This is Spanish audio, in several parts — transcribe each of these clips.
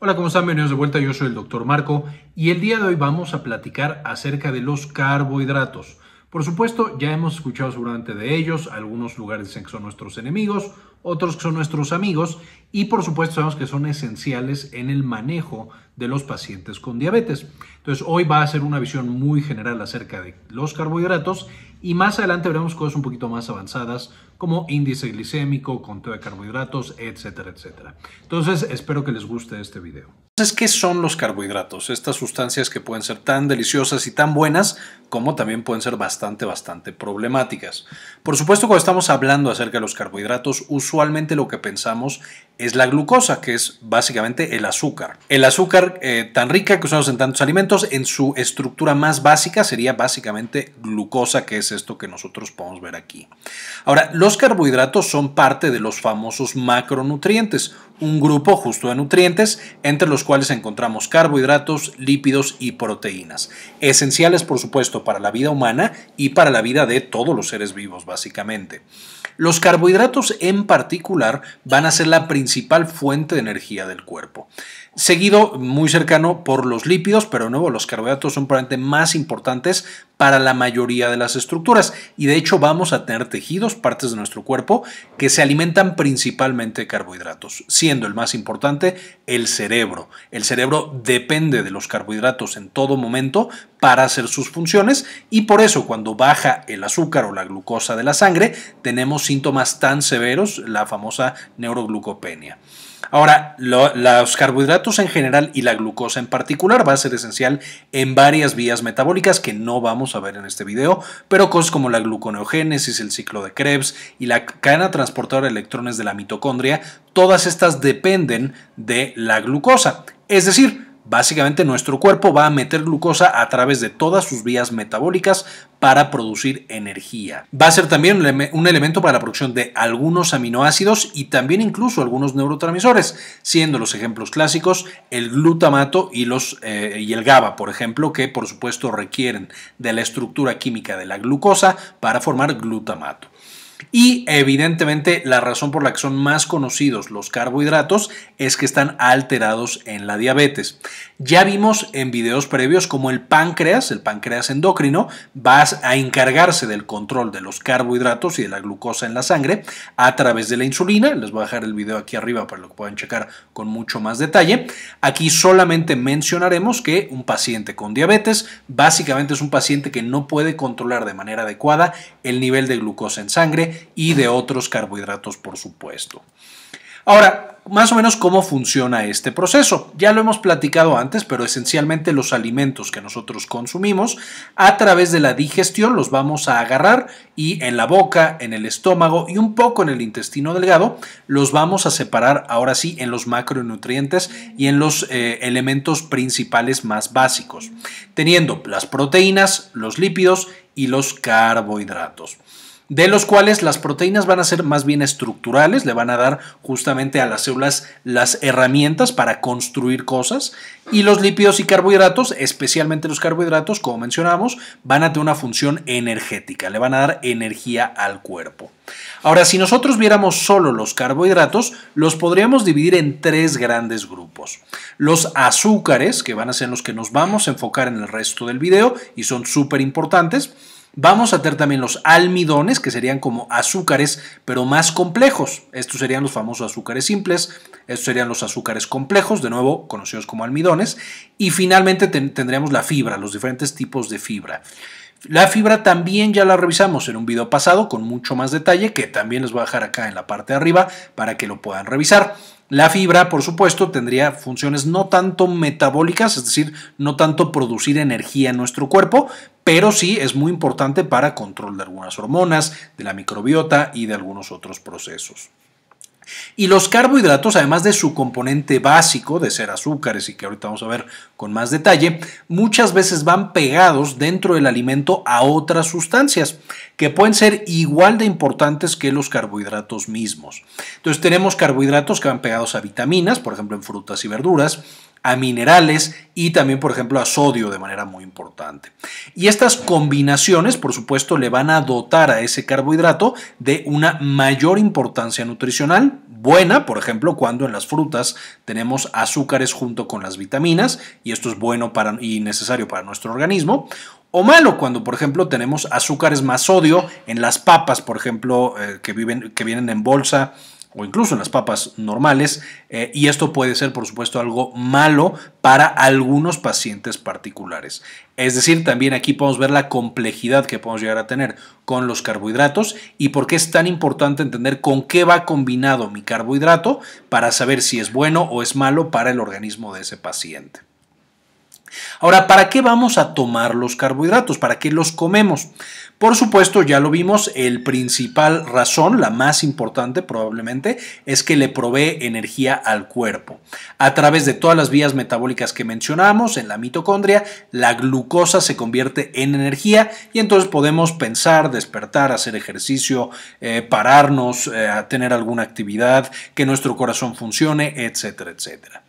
Hola, ¿cómo están? Bienvenidos de vuelta. Yo soy el doctor Marco y el día de hoy vamos a platicar acerca de los carbohidratos. Por supuesto, ya hemos escuchado seguramente de ellos, algunos lugares dicen que son nuestros enemigos, otros que son nuestros amigos y por supuesto sabemos que son esenciales en el manejo de los pacientes con diabetes. Entonces hoy va a ser una visión muy general acerca de los carbohidratos y más adelante veremos cosas un poquito más avanzadas como índice glicémico, conteo de carbohidratos, etcétera, etcétera. Entonces espero que les guste este video. ¿qué son los carbohidratos? Estas sustancias que pueden ser tan deliciosas y tan buenas como también pueden ser bastante, bastante problemáticas. Por supuesto, cuando estamos hablando acerca de los carbohidratos, usualmente lo que pensamos es la glucosa, que es básicamente el azúcar. El azúcar eh, tan rica que usamos en tantos alimentos, en su estructura más básica sería básicamente glucosa, que es esto que nosotros podemos ver aquí. Ahora, los carbohidratos son parte de los famosos macronutrientes un grupo justo de nutrientes, entre los cuales encontramos carbohidratos, lípidos y proteínas, esenciales por supuesto para la vida humana y para la vida de todos los seres vivos básicamente. Los carbohidratos en particular van a ser la principal fuente de energía del cuerpo seguido muy cercano por los lípidos, pero de nuevo los carbohidratos son probablemente más importantes para la mayoría de las estructuras y de hecho vamos a tener tejidos, partes de nuestro cuerpo que se alimentan principalmente de carbohidratos, siendo el más importante el cerebro. El cerebro depende de los carbohidratos en todo momento para hacer sus funciones y por eso cuando baja el azúcar o la glucosa de la sangre tenemos síntomas tan severos, la famosa neuroglucopenia. Ahora, los carbohidratos en general y la glucosa en particular va a ser esencial en varias vías metabólicas que no vamos a ver en este video, pero cosas como la gluconeogénesis, el ciclo de Krebs y la cadena transportadora de electrones de la mitocondria, todas estas dependen de la glucosa. Es decir, Básicamente nuestro cuerpo va a meter glucosa a través de todas sus vías metabólicas para producir energía. Va a ser también un elemento para la producción de algunos aminoácidos y también incluso algunos neurotransmisores, siendo los ejemplos clásicos el glutamato y, eh, el GABA, por ejemplo, que por supuesto requieren de la estructura química de la glucosa para formar glutamato. Y evidentemente la razón por la que son más conocidos los carbohidratos es que están alterados en la diabetes. Ya vimos en videos previos cómo el páncreas, el páncreas endocrino, va a encargarse del control de los carbohidratos y de la glucosa en la sangre a través de la insulina. Les voy a dejar el video aquí arriba para lo que puedan checar con mucho más detalle. Aquí solamente mencionaremos que un paciente con diabetes básicamente es un paciente que no puede controlar de manera adecuada el nivel de glucosa en sangre y de otros carbohidratos, por supuesto. Ahora, más o menos cómo funciona este proceso. Ya lo hemos platicado antes, pero esencialmente los alimentos que nosotros consumimos a través de la digestión los vamos a agarrar y en la boca, en el estómago y un poco en el intestino delgado los vamos a separar ahora sí en los macronutrientes y en los eh, elementos principales más básicos, teniendo las proteínas, los lípidos y los carbohidratos de los cuales las proteínas van a ser más bien estructurales, le van a dar justamente a las células las herramientas para construir cosas y los lípidos y carbohidratos, especialmente los carbohidratos, como mencionamos, van a tener una función energética, le van a dar energía al cuerpo. Ahora, si nosotros viéramos solo los carbohidratos, los podríamos dividir en tres grandes grupos. Los azúcares, que van a ser los que nos vamos a enfocar en el resto del video y son súper importantes. Vamos a tener también los almidones, que serían como azúcares, pero más complejos. Estos serían los famosos azúcares simples, estos serían los azúcares complejos, de nuevo conocidos como almidones. Y finalmente tendríamos la fibra, los diferentes tipos de fibra. La fibra también ya la revisamos en un video pasado con mucho más detalle que también les voy a dejar acá en la parte de arriba para que lo puedan revisar. La fibra, por supuesto, tendría funciones no tanto metabólicas, es decir, no tanto producir energía en nuestro cuerpo, pero sí es muy importante para control de algunas hormonas, de la microbiota y de algunos otros procesos. Y los carbohidratos, además de su componente básico de ser azúcares y que ahorita vamos a ver con más detalle, muchas veces van pegados dentro del alimento a otras sustancias que pueden ser igual de importantes que los carbohidratos mismos. Entonces tenemos carbohidratos que van pegados a vitaminas, por ejemplo en frutas y verduras, a minerales y también, por ejemplo, a sodio de manera muy importante. Y estas combinaciones, por supuesto, le van a dotar a ese carbohidrato de una mayor importancia nutricional, buena, por ejemplo, cuando en las frutas tenemos azúcares junto con las vitaminas, y esto es bueno para, y necesario para nuestro organismo, o malo cuando, por ejemplo, tenemos azúcares más sodio en las papas, por ejemplo, eh, que, que vienen en bolsa o incluso en las papas normales eh, y esto puede ser por supuesto algo malo para algunos pacientes particulares. Es decir, también aquí podemos ver la complejidad que podemos llegar a tener con los carbohidratos y por qué es tan importante entender con qué va combinado mi carbohidrato para saber si es bueno o es malo para el organismo de ese paciente. Ahora, ¿para qué vamos a tomar los carbohidratos? ¿Para qué los comemos? Por supuesto, ya lo vimos, el principal razón, la más importante probablemente, es que le provee energía al cuerpo. A través de todas las vías metabólicas que mencionamos, en la mitocondria, la glucosa se convierte en energía y entonces podemos pensar, despertar, hacer ejercicio, eh, pararnos, eh, tener alguna actividad, que nuestro corazón funcione, etcétera, etcétera.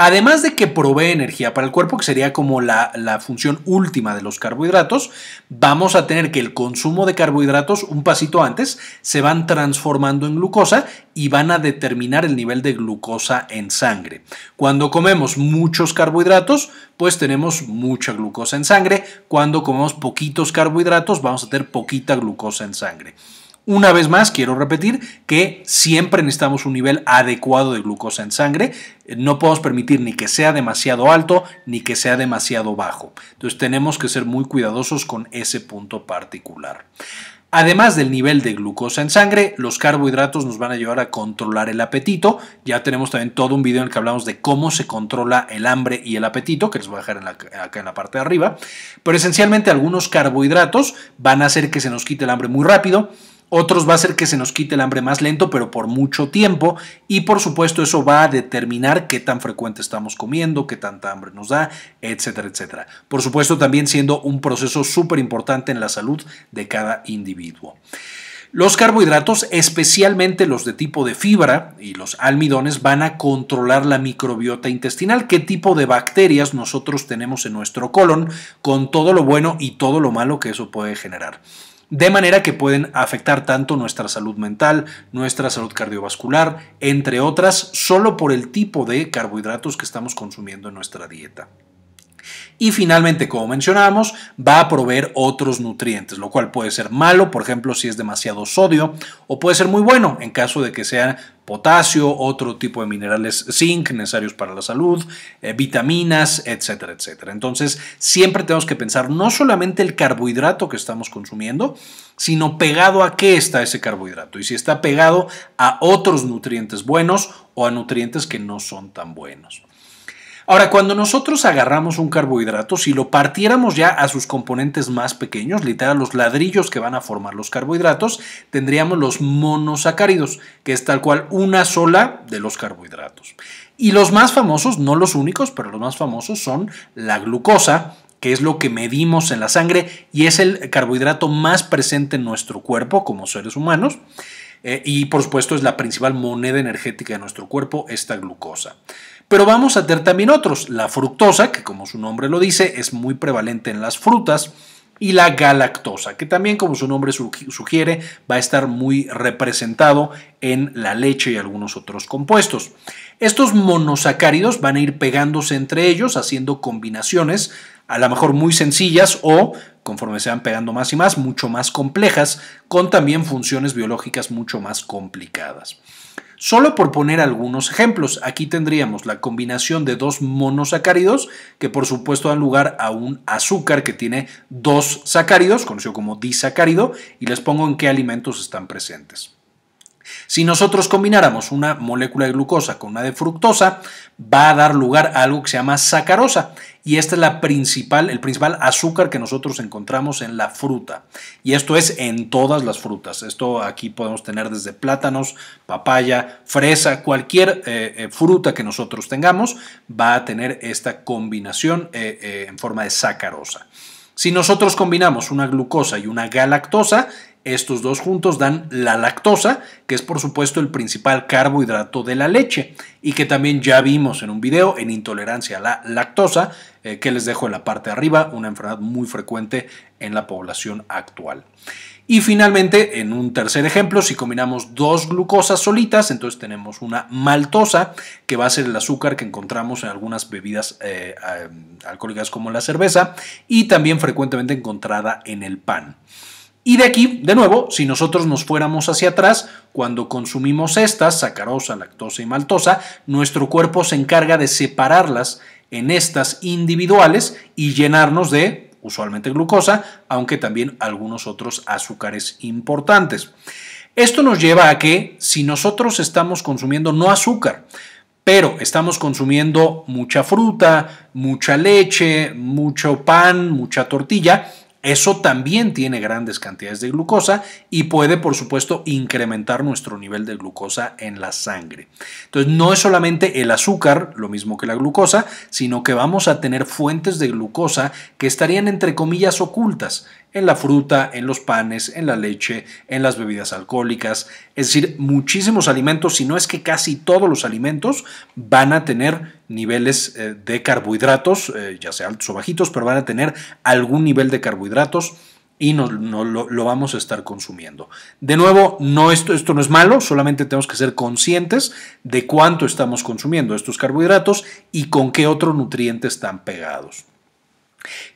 Además de que provee energía para el cuerpo, que sería como la, función última de los carbohidratos, vamos a tener que el consumo de carbohidratos un pasito antes se van transformando en glucosa y van a determinar el nivel de glucosa en sangre. Cuando comemos muchos carbohidratos, pues tenemos mucha glucosa en sangre. Cuando comemos poquitos carbohidratos, vamos a tener poquita glucosa en sangre. Una vez más, quiero repetir que siempre necesitamos un nivel adecuado de glucosa en sangre. No podemos permitir ni que sea demasiado alto ni que sea demasiado bajo. Entonces tenemos que ser muy cuidadosos con ese punto particular. Además del nivel de glucosa en sangre, los carbohidratos nos van a ayudar a controlar el apetito. Ya tenemos también todo un video en el que hablamos de cómo se controla el hambre y el apetito, que les voy a dejar acá en la parte de arriba. Pero esencialmente algunos carbohidratos van a hacer que se nos quite el hambre muy rápido otros va a ser que se nos quite el hambre más lento, pero por mucho tiempo. Y por supuesto eso va a determinar qué tan frecuente estamos comiendo, qué tanta hambre nos da, etcétera, etcétera. Por supuesto también siendo un proceso súper importante en la salud de cada individuo. Los carbohidratos, especialmente los de tipo de fibra y los almidones, van a controlar la microbiota intestinal, qué tipo de bacterias nosotros tenemos en nuestro colon, con todo lo bueno y todo lo malo que eso puede generar de manera que pueden afectar tanto nuestra salud mental, nuestra salud cardiovascular, entre otras, solo por el tipo de carbohidratos que estamos consumiendo en nuestra dieta y finalmente, como mencionamos, va a proveer otros nutrientes, lo cual puede ser malo, por ejemplo, si es demasiado sodio, o puede ser muy bueno en caso de que sea potasio, otro tipo de minerales zinc necesarios para la salud, eh, vitaminas, etcétera, etcétera. Entonces, siempre tenemos que pensar no solamente el carbohidrato que estamos consumiendo, sino pegado a qué está ese carbohidrato y si está pegado a otros nutrientes buenos o a nutrientes que no son tan buenos. Ahora, cuando nosotros agarramos un carbohidrato, si lo partiéramos ya a sus componentes más pequeños, literal los ladrillos que van a formar los carbohidratos, tendríamos los monosacáridos, que es tal cual una sola de los carbohidratos. Y los más famosos, no los únicos, pero los más famosos son la glucosa, que es lo que medimos en la sangre y es el carbohidrato más presente en nuestro cuerpo como seres humanos. Eh, y por supuesto es la principal moneda energética de nuestro cuerpo, esta glucosa. Pero vamos a tener también otros, la fructosa, que como su nombre lo dice, es muy prevalente en las frutas, y la galactosa, que también como su nombre sugiere, va a estar muy representado en la leche y algunos otros compuestos. Estos monosacáridos van a ir pegándose entre ellos, haciendo combinaciones, a lo mejor muy sencillas o, conforme se van pegando más y más, mucho más complejas, con también funciones biológicas mucho más complicadas. Solo por poner algunos ejemplos, aquí tendríamos la combinación de dos monosacáridos que por supuesto dan lugar a un azúcar que tiene dos sacáridos, conocido como disacárido, y les pongo en qué alimentos están presentes. Si nosotros combináramos una molécula de glucosa con una de fructosa, va a dar lugar a algo que se llama sacarosa y este es la principal, el principal azúcar que nosotros encontramos en la fruta. Y esto es en todas las frutas. Esto aquí podemos tener desde plátanos, papaya, fresa, cualquier eh, eh, fruta que nosotros tengamos va a tener esta combinación eh, en forma de sacarosa. Si nosotros combinamos una glucosa y una galactosa, estos dos juntos dan la lactosa, que es por supuesto el principal carbohidrato de la leche y que también ya vimos en un video en intolerancia a la lactosa, eh, que les dejo en la parte de arriba, una enfermedad muy frecuente en la población actual. Y finalmente, en un tercer ejemplo, si combinamos dos glucosas solitas, entonces tenemos una maltosa, que va a ser el azúcar que encontramos en algunas bebidas eh, eh, alcohólicas como la cerveza y también frecuentemente encontrada en el pan. Y de aquí, de nuevo, si nosotros nos fuéramos hacia atrás, cuando consumimos estas, sacarosa, lactosa y maltosa, nuestro cuerpo se encarga de separarlas en estas individuales y llenarnos de, usualmente glucosa, aunque también algunos otros azúcares importantes. Esto nos lleva a que si nosotros estamos consumiendo no azúcar, pero estamos consumiendo mucha fruta, mucha leche, mucho pan, mucha tortilla, eso también tiene grandes cantidades de glucosa y puede, por supuesto, incrementar nuestro nivel de glucosa en la sangre. Entonces, no es solamente el azúcar, lo mismo que la glucosa, sino que vamos a tener fuentes de glucosa que estarían entre comillas ocultas en la fruta, en los panes, en la leche, en las bebidas alcohólicas. Es decir, muchísimos alimentos, si no es que casi todos los alimentos van a tener niveles eh, de carbohidratos, eh, ya sea altos o bajitos, pero van a tener algún nivel de carbohidratos y no, lo, vamos a estar consumiendo. De nuevo, no esto, esto no es malo, solamente tenemos que ser conscientes de cuánto estamos consumiendo estos carbohidratos y con qué otro nutrientes están pegados.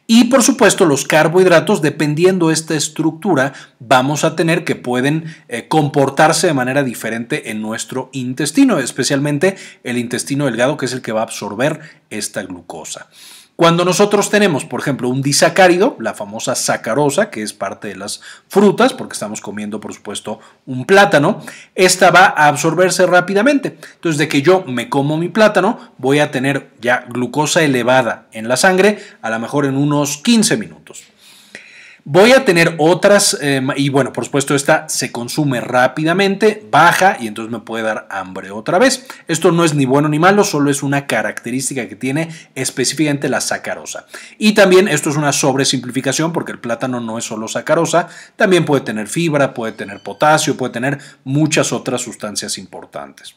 Y por supuesto los carbohidratos, dependiendo de esta estructura, vamos a tener que pueden eh, comportarse de manera diferente en nuestro intestino, especialmente el intestino delgado, que es el que va a absorber esta glucosa. Cuando nosotros tenemos, por ejemplo, un disacárido, la famosa sacarosa, que es parte de las frutas, porque estamos comiendo, por supuesto, un plátano, esta va a absorberse rápidamente. Entonces, de que yo me como mi plátano, voy a tener ya glucosa elevada en la sangre, a lo mejor en unos 15 minutos. Voy a tener otras, em, y bueno, por supuesto, esta se consume rápidamente, baja y entonces me puede dar hambre otra vez. Esto no es ni bueno ni malo, solo es una característica que tiene específicamente la sacarosa. Y también esto es una sobresimplificación porque el plátano no es solo sacarosa, también puede tener fibra, puede tener potasio, puede tener muchas otras sustancias importantes.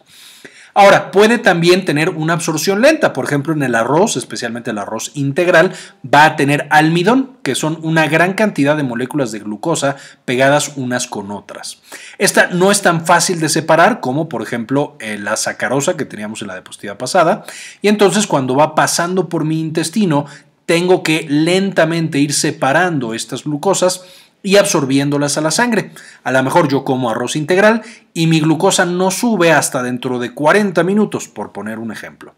Ahora, puede también tener una absorción lenta, por ejemplo, en el arroz, especialmente el arroz integral, va a tener almidón, que son una gran cantidad de moléculas de glucosa pegadas unas con otras. Esta no es tan fácil de separar como, por ejemplo, eh, la sacarosa que teníamos en la diapositiva pasada, y entonces cuando va pasando por mi intestino, tengo que lentamente ir separando estas glucosas y absorbiéndolas a la sangre. A lo mejor yo como arroz integral y mi glucosa no sube hasta dentro de 40 minutos, por poner un ejemplo.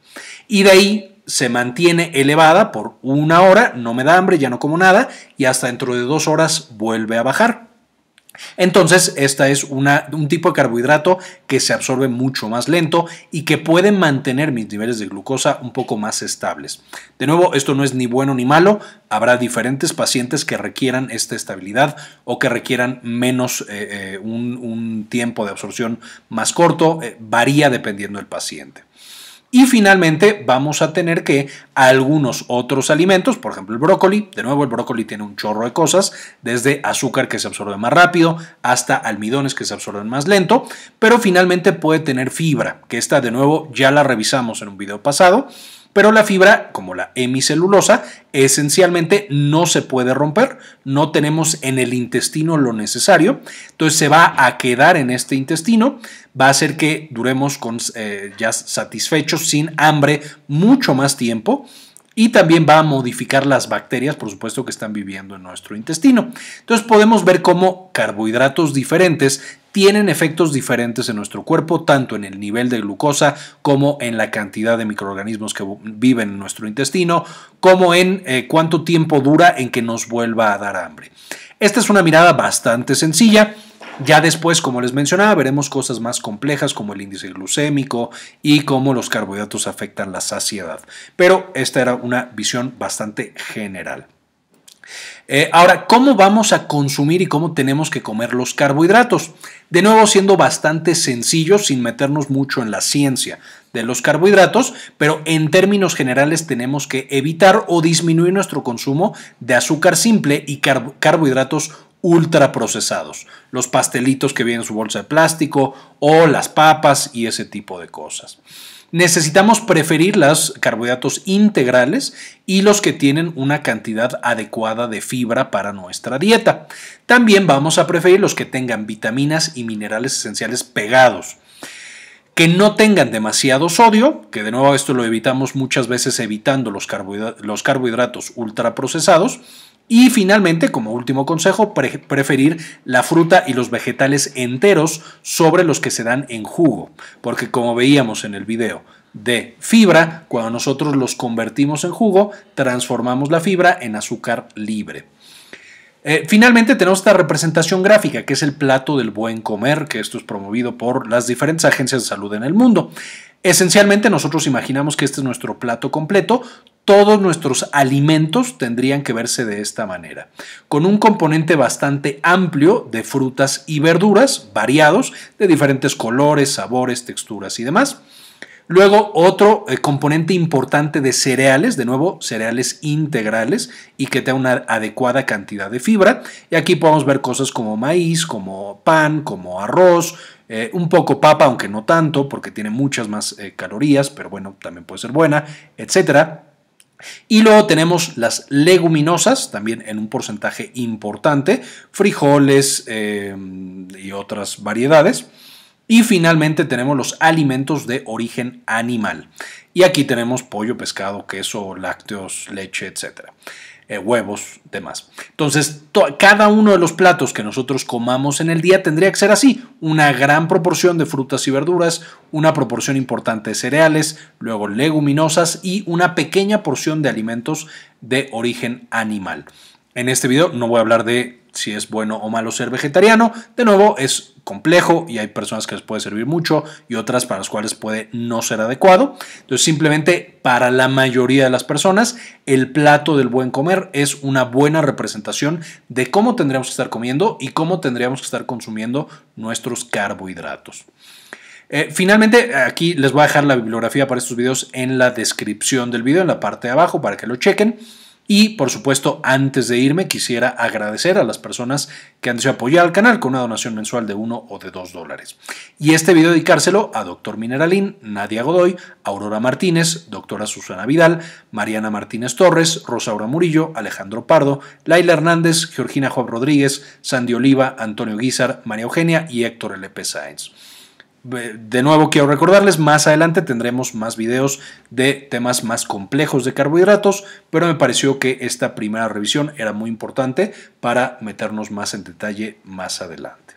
Y de ahí se mantiene elevada por una hora, no me da hambre, ya no como nada, y hasta dentro de dos horas vuelve a bajar. Entonces, esta es una, un tipo de carbohidrato que se absorbe mucho más lento y que puede mantener mis niveles de glucosa un poco más estables. De nuevo, esto no es ni bueno ni malo. Habrá diferentes pacientes que requieran esta estabilidad o que requieran menos eh, eh, un, tiempo de absorción más corto. Eh, varía dependiendo del paciente. Y finalmente vamos a tener que algunos otros alimentos, por ejemplo el brócoli, de nuevo el brócoli tiene un chorro de cosas, desde azúcar que se absorbe más rápido hasta almidones que se absorben más lento, pero finalmente puede tener fibra, que esta de nuevo ya la revisamos en un video pasado. Pero la fibra, como la hemicelulosa, esencialmente no se puede romper, no tenemos en el intestino lo necesario, entonces se va a quedar en este intestino, va a hacer que duremos eh, ya satisfechos, sin hambre, mucho más tiempo y también va a modificar las bacterias, por supuesto, que están viviendo en nuestro intestino. Entonces podemos ver cómo carbohidratos diferentes tienen efectos diferentes en nuestro cuerpo, tanto en el nivel de glucosa como en la cantidad de microorganismos que viven en nuestro intestino, como en eh, cuánto tiempo dura en que nos vuelva a dar hambre. Esta es una mirada bastante sencilla. Ya después, como les mencionaba, veremos cosas más complejas como el índice glucémico y cómo los carbohidratos afectan la saciedad. Pero esta era una visión bastante general. Eh, ahora, ¿cómo vamos a consumir y cómo tenemos que comer los carbohidratos? De nuevo, siendo bastante sencillo, sin meternos mucho en la ciencia de los carbohidratos, pero en términos generales tenemos que evitar o disminuir nuestro consumo de azúcar simple y carbohidratos carbohidratos ultraprocesados, los pastelitos que vienen en su bolsa de plástico o las papas y ese tipo de cosas necesitamos preferir los carbohidratos integrales y los que tienen una cantidad adecuada de fibra para nuestra dieta. También vamos a preferir los que tengan vitaminas y minerales esenciales pegados que no tengan demasiado sodio, que de nuevo esto lo evitamos muchas veces evitando los, carbohidratos ultraprocesados, y finalmente, como último consejo, preferir la fruta y los vegetales enteros sobre los que se dan en jugo, porque como veíamos en el video de fibra, cuando nosotros los convertimos en jugo, transformamos la fibra en azúcar libre. Eh, finalmente tenemos esta representación gráfica, que es el plato del buen comer, que esto es promovido por las diferentes agencias de salud en el mundo. Esencialmente nosotros imaginamos que este es nuestro plato completo, todos nuestros alimentos tendrían que verse de esta manera, con un componente bastante amplio de frutas y verduras variados de diferentes colores, sabores, texturas y demás. Luego otro eh, componente importante de cereales, de nuevo cereales integrales y que tenga una adecuada cantidad de fibra. Y aquí podemos ver cosas como maíz, como pan, como arroz, eh, un poco papa, aunque no tanto, porque tiene muchas más eh, calorías, pero bueno, también puede ser buena, etcétera y luego tenemos las leguminosas, también en un porcentaje importante, frijoles eh, y otras variedades. Y finalmente tenemos los alimentos de origen animal. Y aquí tenemos pollo, pescado, queso, lácteos, leche, etcétera. Eh, huevos, demás. Entonces, cada uno de los platos que nosotros comamos en el día tendría que ser así, una gran proporción de frutas y verduras, una proporción importante de cereales, luego leguminosas y una pequeña porción de alimentos de origen animal. En este video no voy a hablar de si es bueno o malo ser vegetariano. De nuevo, es complejo y hay personas que les puede servir mucho y otras para las cuales puede no ser adecuado. Entonces, simplemente para la mayoría de las personas, el plato del buen comer es una buena representación de cómo tendríamos que estar comiendo y cómo tendríamos que estar consumiendo nuestros carbohidratos. Eh, finalmente, aquí les voy a dejar la bibliografía para estos videos en la descripción del video, en la parte de abajo, para que lo chequen. Y por supuesto, antes de irme, quisiera agradecer a las personas que han sido apoyar al canal con una donación mensual de 1 o de 2 dólares. Y este video dedicárselo a Doctor Mineralín, Nadia Godoy, Aurora Martínez, Doctora Susana Vidal, Mariana Martínez Torres, Rosaura Murillo, Alejandro Pardo, Laila Hernández, Georgina Juan Rodríguez, Sandy Oliva, Antonio Guizar, María Eugenia y Héctor L.P. Sáenz de nuevo quiero recordarles, más adelante tendremos más videos de temas más complejos de carbohidratos, pero me pareció que esta primera revisión era muy importante para meternos más en detalle más adelante.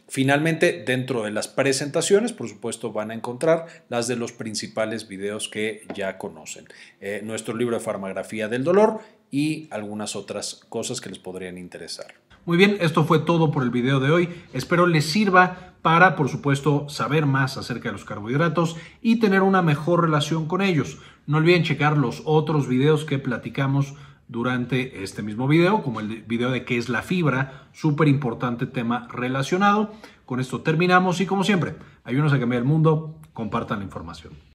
Finalmente, dentro de las presentaciones, por supuesto, van a encontrar las de los principales videos que ya conocen. Eh, nuestro libro de farmacografía del dolor y algunas otras cosas que les podrían interesar. Muy bien, esto fue todo por el video de hoy. Espero les sirva para, por supuesto, saber más acerca de los carbohidratos y tener una mejor relación con ellos. No olviden checar los otros videos que platicamos durante este mismo video, como el video de qué es la fibra, súper importante tema relacionado. Con esto terminamos y como siempre, ayúdenos a cambiar el mundo, compartan la información.